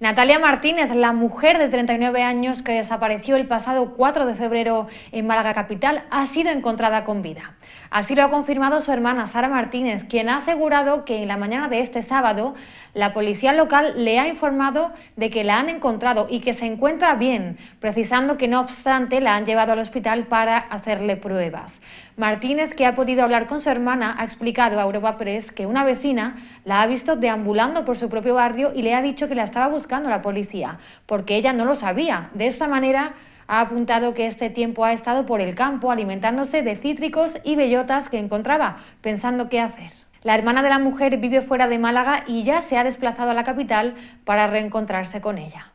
Natalia Martínez, la mujer de 39 años que desapareció el pasado 4 de febrero en Málaga Capital, ha sido encontrada con vida. Así lo ha confirmado su hermana Sara Martínez, quien ha asegurado que en la mañana de este sábado la policía local le ha informado de que la han encontrado y que se encuentra bien, precisando que no obstante la han llevado al hospital para hacerle pruebas. Martínez, que ha podido hablar con su hermana, ha explicado a Europa Press que una vecina la ha visto deambulando por su propio barrio y le ha dicho que la estaba buscando buscando la policía, porque ella no lo sabía. De esta manera ha apuntado que este tiempo ha estado por el campo alimentándose de cítricos y bellotas que encontraba, pensando qué hacer. La hermana de la mujer vive fuera de Málaga y ya se ha desplazado a la capital para reencontrarse con ella.